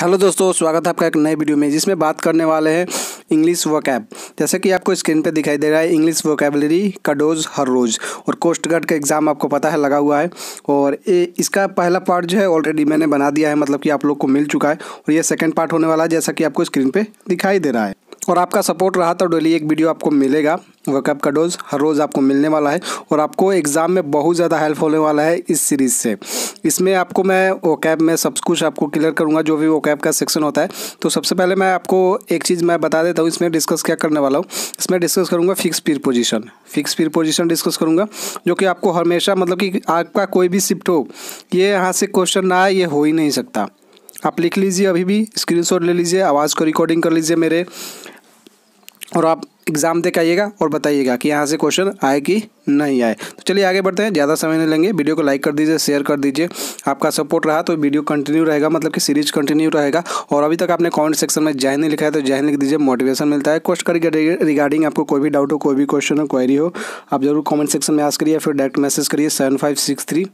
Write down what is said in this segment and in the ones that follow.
hello दोस्तों स्वागत है आपका एक नए वीडियो में जिसमें बात करने वाले हैं इंग्लिश वोकैब जैसे कि आपको स्क्रीन पे दिखाई दे रहा है इंग्लिश वोकेबलरी का डोज हर रोज़ और कोस्ट गार्ड का एग्ज़ाम आपको पता है लगा हुआ है और ये इसका पहला पार्ट जो है ऑलरेडी मैंने बना दिया है मतलब कि आप लोग को मिल चुका है और ये सेकेंड पार्ट होने वाला है जैसा कि आपको स्क्रीन पर दिखाई दे रहा है और आपका सपोर्ट रहा तो डेली एक वीडियो आपको मिलेगा वर्कअप का डोज हर रोज़ आपको मिलने वाला है और आपको एग्ज़ाम में बहुत ज़्यादा हेल्प होने वाला है इस सीरीज़ से इसमें आपको मैं वो कैब में सब कुछ आपको क्लियर करूँगा जो भी वो कैब का सेक्शन होता है तो सबसे पहले मैं आपको एक चीज़ मैं बता देता हूँ इसमें डिस्कस क्या करने वाला हूँ इसमें डिस्कस करूँगा fix peer position fix peer position discuss करूँगा जो कि आपको हमेशा मतलब कि आपका कोई भी शिफ्ट हो ये यहाँ से क्वेश्चन ना आए ये हो ही नहीं सकता आप लिख लीजिए अभी भी स्क्रीनशॉट ले लीजिए आवाज़ को रिकॉर्डिंग कर लीजिए मेरे और आप एग्ज़ाम देकर आइएगा और बताइएगा कि यहाँ से क्वेश्चन आए कि नहीं आए तो चलिए आगे बढ़ते हैं ज़्यादा समय नहीं लेंगे वीडियो को लाइक कर दीजिए शेयर कर दीजिए आपका सपोर्ट रहा तो वीडियो कंटिन्यू रहेगा मतलब कि सीरीज कंटिन्यू रहेगा और अभी तक आपने कमेंट सेक्शन में जहन नहीं लिखा है तो जहन लिख दीजिए मोटिवेशन मिलता है क्वेश्चन रिगार्डिंग आपको कोई भी डाउट हो कोई भी क्वेश्चन हो क्वेरी हो आप जरूर कॉमेंट सेक्शन में आस करिए फिर डायरेक्ट मैसेज करिए seven five six three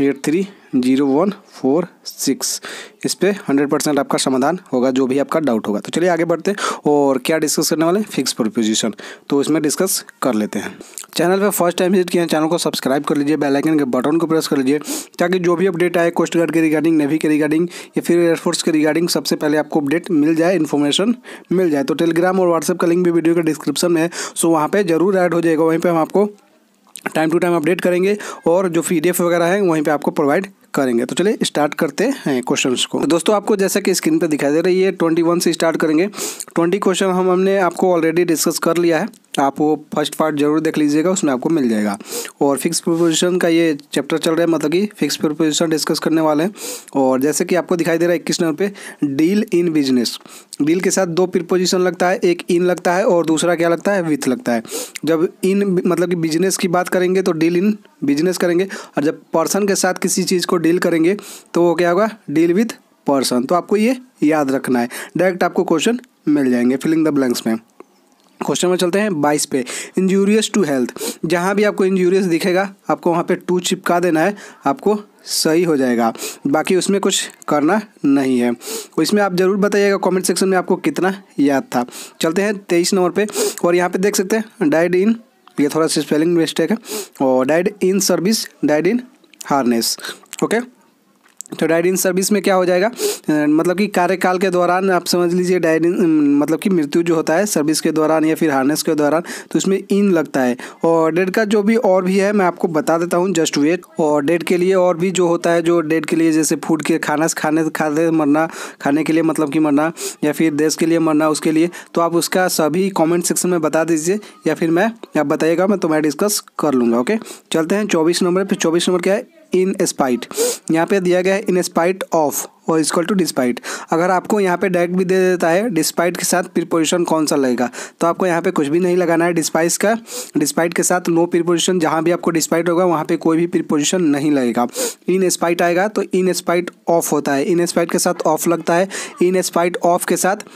eight three zero one four six इस पर हंड्रेड परसेंट आपका समाधान होगा जो भी आपका डाउट होगा तो चलिए आगे बढ़ते हैं और क्या डिस्कस करने वाले हैं फिक्स प्रपोजिशन पोजीशन तो इसमें डिस्कस कर लेते हैं चैनल पर फर्स्ट टाइम विजिट किया चैनल को सब्सक्राइब कर लीजिए बेल आइकन के बटन को प्रेस कर लीजिए ताकि जो भी अपडेट आए कोस्ट गार्ड के रिगार्डिंग नेवी के रिगार्डिंग या फिर एयरफोर्स के रिगार्डिंग सबसे पहले आपको अपडेट मिल जाए इन्फॉर्मेशन मिल जाए तो टेलीग्राम और व्हाट्सएप का लिंक भी वीडियो के डिस्क्रिप्शन में है सो वहाँ पर जरूर ऐड हो जाएगा वहीं पर हम आपको टाइम टू टाइम अपडेट करेंगे और जो पी वगैरह है वहीं पर आपको प्रोवाइड करेंगे तो चलिए स्टार्ट करते हैं क्वेश्चन को दोस्तों आपको जैसा कि स्क्रीन पर दिखाई दे रही है ट्वेंटी से स्टार्ट करेंगे ट्वेंटी क्वेश्चन हम हमने आपको ऑलरेडी डिस्कस कर लिया है आप वो फर्स्ट पार्ट जरूर देख लीजिएगा उसमें आपको मिल जाएगा और फिक्स प्रोपोजिशन का ये चैप्टर चल रहा है मतलब कि फिक्स प्रोपोजिशन डिस्कस करने वाले हैं और जैसे कि आपको दिखाई दे रहा है इक्कीस नंबर पे डील इन बिजनेस डील के साथ दो प्रिपोजिशन लगता है एक इन लगता है और दूसरा क्या लगता है विथ लगता है जब इन मतलब कि बिजनेस की बात करेंगे तो डील इन बिजनेस करेंगे और जब पर्सन के साथ किसी चीज़ को डील करेंगे तो वो क्या होगा डील विथ पर्सन तो आपको ये याद रखना है डायरेक्ट आपको क्वेश्चन मिल जाएंगे फिलिंग द ब्लैंक्स में क्वेश्चन में चलते हैं बाईस पे इंजूरियस टू हेल्थ जहाँ भी आपको इंजूरियस दिखेगा आपको वहाँ पे टू चिपका देना है आपको सही हो जाएगा बाकी उसमें कुछ करना नहीं है इसमें आप ज़रूर बताइएगा कमेंट सेक्शन में आपको कितना याद था चलते हैं तेईस नंबर पे और यहाँ पे देख सकते हैं डाइड इन ये थोड़ा सा स्पेलिंग मिस्टेक है और died in service died in harness okay तो डाइड इन सर्विस में क्या हो जाएगा मतलब कि कार्यकाल के दौरान आप समझ लीजिए डाइड इन मतलब कि मृत्यु जो होता है सर्विस के दौरान या फिर हार्नेस के दौरान तो इसमें इन लगता है और डेड का जो भी और भी है मैं आपको बता देता हूँ जस्ट वेट और डेड के लिए और भी जो होता है जो डेड के लिए जैसे फूड के खाना खाने खाते मरना खाने के लिए मतलब कि मरना या फिर देश के लिए मरना उसके लिए तो आप उसका सभी कॉमेंट सेक्शन में बता दीजिए या फिर मैं आप बताइएगा मैं तो मैं डिस्कस कर लूँगा ओके चलते हैं चौबीस नंबर पर चौबीस नंबर क्या है इन स्पाइट यहाँ पे दिया गया है इन स्पाइट ऑफ और इजकल टू डिस्पाइट अगर आपको यहाँ पे डायरेक्ट भी दे देता है डिस्पाइट के साथ प्रिपोजिशन कौन सा लगेगा तो आपको यहाँ पे कुछ भी नहीं लगाना है डिस्पाइस का डिस्पाइट के साथ नो प्रिपोजिशन जहाँ भी आपको डिस्पाइट होगा वहाँ पे कोई भी प्रिपोजिशन नहीं लगेगा इन स्पाइट आएगा तो इन स्पाइट ऑफ होता है इन स्पाइट के साथ ऑफ लगता है इन स्पाइट ऑफ के साथ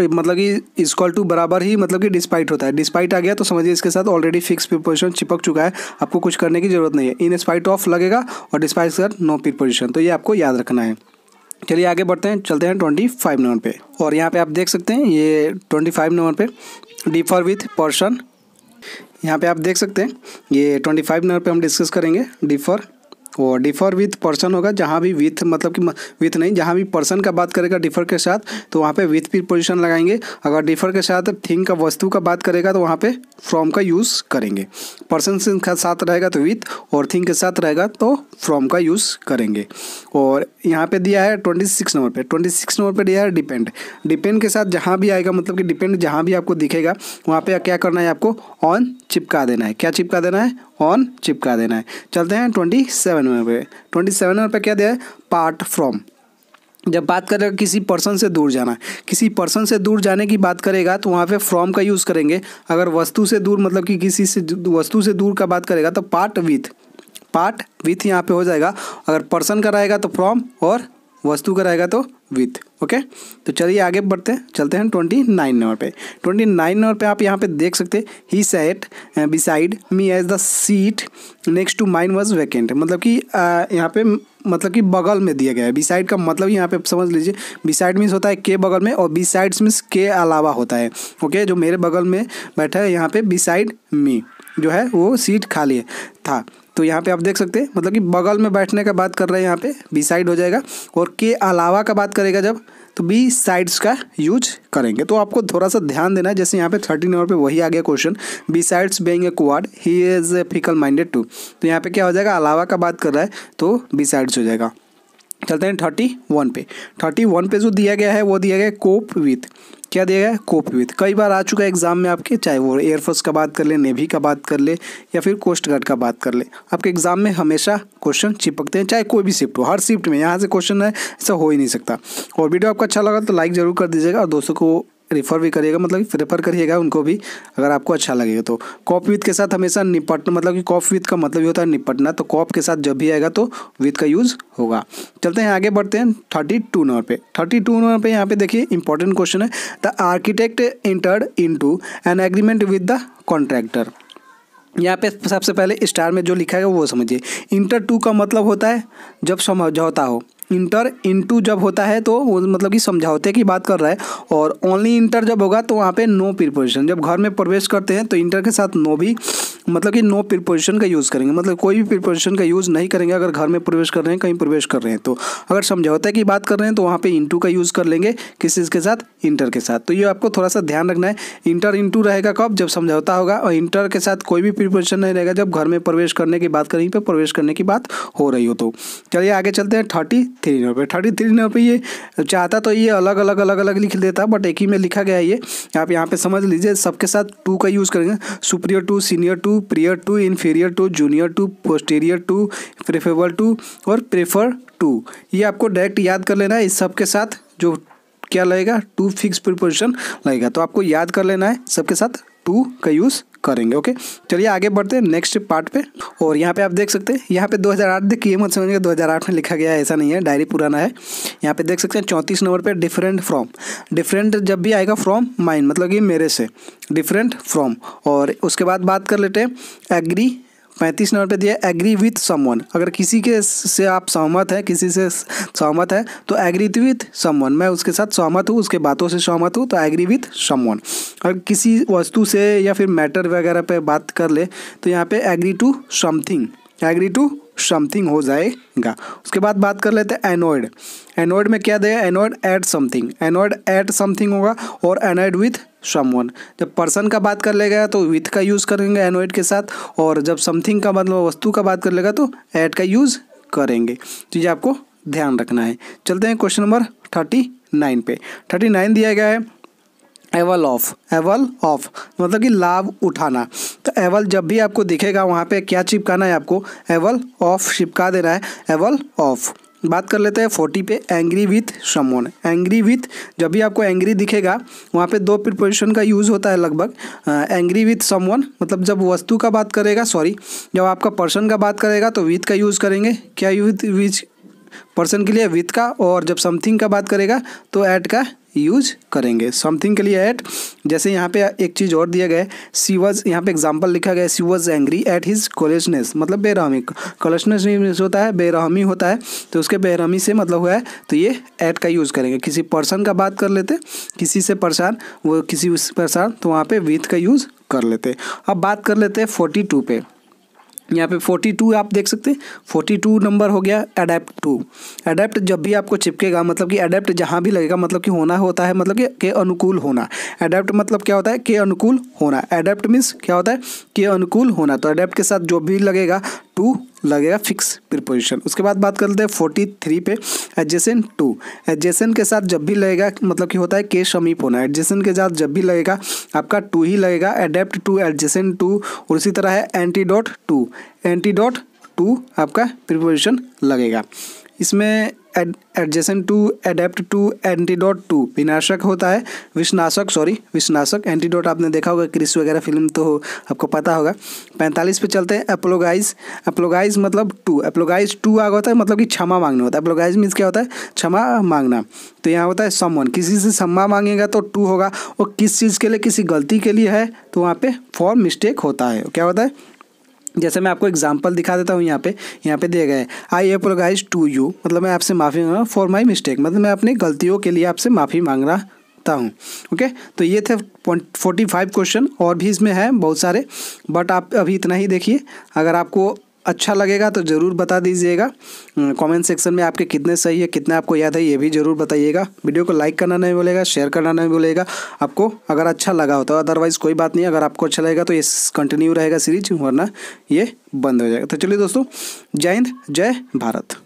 मतलब कि इसकॉल टू बराबर ही मतलब कि डिस्पाइट होता है डिस्पाइट आ गया तो समझिए इसके साथ ऑलरेडी फिक्स प्रीपोजिशन चिपक चुका है आपको कुछ करने की जरूरत नहीं है इन स्पाइट ऑफ लगेगा और डिस्पाइट कर नो प्रीपोजिशन तो ये आपको याद रखना है चलिए आगे बढ़ते हैं चलते हैं ट्वेंटी फाइव नंबर पर और यहाँ पर आप देख सकते हैं ये ट्वेंटी फाइव नंबर पर डिफर विथ पर्सन यहाँ पे आप देख सकते हैं ये ट्वेंटी फाइव नंबर पर हम डिस्कस करेंगे डिफर वो डिफर विथ पर्सन होगा जहाँ भी विथ मतलब कि विथ नहीं जहाँ भी पर्सन का बात करेगा डिफर के साथ तो वहाँ पे विथ भी पोजिशन लगाएंगे अगर डिफर के साथ थिंग का वस्तु का बात करेगा तो वहाँ पे फ्रॉम का यूज़ करेंगे पर्सन तो के साथ रहेगा तो विथ और थिंग के साथ रहेगा तो फ्रॉम का यूज़ करेंगे और यहाँ पे दिया है ट्वेंटी सिक्स नंबर पर ट्वेंटी सिक्स नंबर पर दिया है डिपेंड डिपेंड के साथ जहाँ भी आएगा मतलब कि डिपेंड जहाँ भी आपको दिखेगा वहाँ पर क्या करना है आपको ऑन चिपका देना है क्या चिपका देना है ऑन चिपका देना है चलते हैं ट्वेंटी सेवन पे ट्वेंटी सेवन पे क्या दिया है पार्ट फ्रॉम जब बात करेगा किसी पर्सन से दूर जाना किसी पर्सन से दूर जाने की बात करेगा तो वहाँ पे फ्रॉम का यूज़ करेंगे अगर वस्तु से दूर मतलब कि किसी से वस्तु से दूर का बात करेगा तो पार्ट विथ पार्ट विथ यहाँ पे हो जाएगा अगर पर्सन का रहेगा तो फ्रॉम और वस्तु का रहेगा तो विथ ओके तो चलिए आगे बढ़ते हैं चलते हैं ट्वेंटी नाइन नंबर पे ट्वेंटी नाइन नंबर पे आप यहाँ पे देख सकते हैं he sat beside me as the seat next to mine was vacant मतलब कि uh, यहाँ पे मतलब कि बगल में दिया गया है बी साइड का मतलब यहाँ पे समझ लीजिए बी साइड मीन्स होता है के बगल में और बी मीन्स के अलावा होता है ओके जो मेरे बगल में बैठा है यहाँ पे बी साइड मी जो है वो सीट खाली है था तो यहाँ पे आप देख सकते हैं मतलब कि बगल में बैठने का बात कर रहे हैं यहाँ पे बी साइड हो जाएगा और के अलावा का बात करेगा जब तो बी साइड्स का यूज करेंगे तो आपको थोड़ा सा ध्यान देना है जैसे यहाँ पे थर्टीन नंबर पे वही आ गया question besides being a coward he is a fickle minded too तो यहाँ पे क्या हो जाएगा अलावा का बात कर रहा है तो बी साइड्स हो जाएगा चलते हैं थर्टी वन पे थर्टी वन पे जो दिया गया है वो दिया गया है कोप विथ क्या दिया गया कोप विथ कई बार आ चुका है एग्जाम में आपके चाहे वो एयरफोर्स का बात कर ले नेवी का बात कर ले या फिर कोस्ट गार्ड का बात कर ले आपके एग्जाम में हमेशा क्वेश्चन चिपकते हैं चाहे कोई भी शिफ्ट हो हर शिफ्ट में यहाँ से क्वेश्चन है ऐसा हो ही नहीं सकता और वीडियो आपको अच्छा लगा तो लाइक ज़रूर कर दीजिएगा और दोस्तों को रेफर भी करिएगा मतलब कि रेफर करिएगा उनको भी अगर आपको अच्छा लगेगा तो कॉप विथ के साथ हमेशा निपटना मतलब कि कॉप विथ का मतलब ये होता है निपटना तो कॉप के साथ जब भी आएगा तो विथ का यूज़ होगा चलते हैं आगे बढ़ते हैं थर्टी टू नंबर पे थर्टी टू नंबर पे यहाँ पे देखिए इंपॉर्टेंट क्वेश्चन है the architect entered in an agreement with the contractor यहाँ पे सबसे पहले स्टार में जो लिखा है वो समझिए इंटर टू का मतलब होता है जब समझौता हो इंटर टू जब होता है तो वो मतलब कि समझौते की बात कर रहा है और ओनली इंटर जब होगा तो वहाँ पे नो प्रिपोजिशन जब घर में प्रवेश करते हैं तो इंटर के साथ नो भी मतलब कि नो प्रिपोजिशन का यूज़ करेंगे मतलब कोई भी प्रिपोजिशन का यूज़ नहीं करेंगे अगर घर में प्रवेश कर रहे हैं कहीं प्रवेश कर रहे हैं तो अगर समझौते की बात कर रहे हैं तो वहाँ पर इंटू का यूज़ कर लेंगे किस चीज़ के साथ इंटर के साथ तो ये आपको थोड़ा सा ध्यान रखना है इंटर इंटू रहेगा कब जब समझौता होगा और इंटर के साथ कोई भी प्रिपोजिशन नहीं रहेगा जब घर में प्रवेश करने की बात करेंगे पर प्रवेश करने की बात हो रही हो तो चलिए आगे चलते हैं थर्टी थ्री नंबर पर थर्टी थ्री नंबर पर ये चाहता तो ये अलग अलग अलग अलग लिख देता बट एक ही में लिखा गया ये आप यहाँ पर समझ लीजिए सबके साथ टू का यूज़ करेंगे superior to senior to to prior to inferior to junior to posterior to preferable to और प्रेफर टू ये आपको डायरेक्ट याद कर लेना है इस सब के साथ जो क्या लगेगा टू फिक्स प्रिपोजिशन लगेगा तो आपको याद कर लेना है सबके साथ टू का यूज़ करेंगे ओके चलिए आगे बढ़ते हैं नेक्स्ट पार्ट पे और यहाँ पे आप देख सकते हैं यहाँ पे 2008 देखिए मत समझिए हज़ार में लिखा गया है ऐसा नहीं है डायरी पुराना है यहाँ पे देख सकते हैं चौंतीस नंबर पे डिफरेंट फ्रॉम डिफरेंट जब भी आएगा फ्रॉम माइंड मतलब कि मेरे से डिफरेंट फ्रॉम और उसके बाद बात कर लेते हैं एग्री पैंतीस नंबर पे दिया एग्री विथ समवन अगर किसी के से आप सहमत हैं किसी से सहमत है तो एग्री विथ समवन मैं उसके साथ सहमत हूँ उसके बातों से सहमत हूँ तो एग्री विथ समवन अगर किसी वस्तु से या फिर मैटर वगैरह पे बात कर ले तो यहाँ पे agree to something agree to something हो जाएगा उसके बाद बात कर लेते हैं एनॉयड एनॉयड में क्या दे annoyed at something annoyed at something होगा और एनॉयड विथ समवन जब पर्सन का बात कर लेगा तो विथ का यूज़ करेंगे एनोइड के साथ और जब समथिंग का मतलब वस्तु का बात कर लेगा तो एट का यूज़ करेंगे तो ये आपको ध्यान रखना है चलते हैं क्वेश्चन नंबर थर्टी नाइन पे थर्टी नाइन दिया गया है एवल ऑफ एवल ऑफ मतलब कि लाभ उठाना तो एवल जब भी आपको दिखेगा वहाँ पे क्या चिपकाना है आपको एवल ऑफ चिपका देना है एवल ऑफ बात कर लेते हैं फोर्टी पे angry with someone angry with जब भी आपको एंग्री दिखेगा वहाँ पे दो प्रिपोजिशन का यूज़ होता है लगभग एंग्री विथ समोन मतलब जब वस्तु का बात करेगा सॉरी जब आपका पर्सन का बात करेगा तो विथ का यूज़ करेंगे क्या विथ विच पर्सन के लिए विथ का और जब समथिंग का बात करेगा तो ऐट का यूज करेंगे समथिंग के लिए ऐट जैसे यहाँ पे एक चीज़ और दिया गया है सी वॉज यहाँ पे एग्जाम्पल लिखा गया है she was angry at his callousness मतलब बेरहमी कॉलेजनेस मीन्स होता है बेरहमी होता है तो उसके बेरहमी से मतलब हुआ है तो ये ऐट का यूज़ करेंगे किसी पर्सन का बात कर लेते किसी से परेशान वो किसी उस परेशान तो वहाँ पर विथ का यूज़ कर लेते अब बात कर लेते हैं फोर्टी टू पे यहाँ पे 42 आप देख सकते हैं 42 नंबर हो गया अडेप्ट टू अडेप्ट जब भी आपको चिपकेगा मतलब कि अडेप्ट जहाँ भी लगेगा मतलब कि होना होता है मतलब कि के अनुकूल होना अडेप्ट मतलब क्या होता है के अनुकूल होना अडेप्ट मीन्स क्या होता है के अनुकूल होना तो अडेप्ट के साथ जो भी लगेगा टू लगेगा फिक्स प्रिपोजिशन उसके बाद बात करते हैं फोर्टी थ्री पे एडजेसन टू एडजेसन के साथ जब भी लगेगा मतलब कि होता है के समीप होना एडजेसन के साथ जब भी लगेगा आपका टू ही लगेगा एडेप्ट टू एडजेसन टू और उसी तरह है एंटीडोट टू एंटीडोट टू आपका प्रिपोजिशन लगेगा इसमें adjacent to adept to antidote to विनाशक होता है विषनाशक सॉरी विश्वनाशक एंटीडोट आपने देखा होगा क्रिस वगैरह फिल्म तो हो आपको पता होगा पैंतालीस पे चलते हैं एप्लोगाइज एप्लोगाइज मतलब टू एप्लोगाइज टू आगे होता है मतलब कि क्षमा मांगना होता है एप्लोगाइज मीन्स क्या होता है क्षमा मांगना तो यहाँ होता है समवन किसी से क्षमा मांगेगा तो टू होगा और किस चीज़ के लिए किसी गलती के लिए है तो वहाँ पर फॉर मिस्टेक होता है क्या होता है जैसे मैं आपको एग्जांपल दिखा देता हूँ यहाँ पे यहाँ पे दिए गए आई एप्रोगाइज टू यू मतलब मैं आपसे माफ़ी मांग रहा हूँ फॉर माई मिस्टेक मतलब मैं अपनी गलतियों के लिए आपसे माफ़ी मांग रहा हूँ ओके तो ये थे फोर्टी फाइव क्वेश्चन और भी इसमें है बहुत सारे बट आप अभी इतना ही देखिए अगर आपको अच्छा लगेगा तो ज़रूर बता दीजिएगा कमेंट हम्म, सेक्शन में आपके कितने सही है कितने आपको याद है ये भी ज़रूर बताइएगा वीडियो को लाइक करना नहीं भूलेगा शेयर करना नहीं भूलेगा आपको अगर अच्छा लगा हो तो अदरवाइज़ कोई बात नहीं अगर आपको अच्छा लगेगा तो ये कंटिन्यू रहेगा सीरीज वरना ये बंद हो जाएगा तो चलिए दोस्तों जय हिंद जय भारत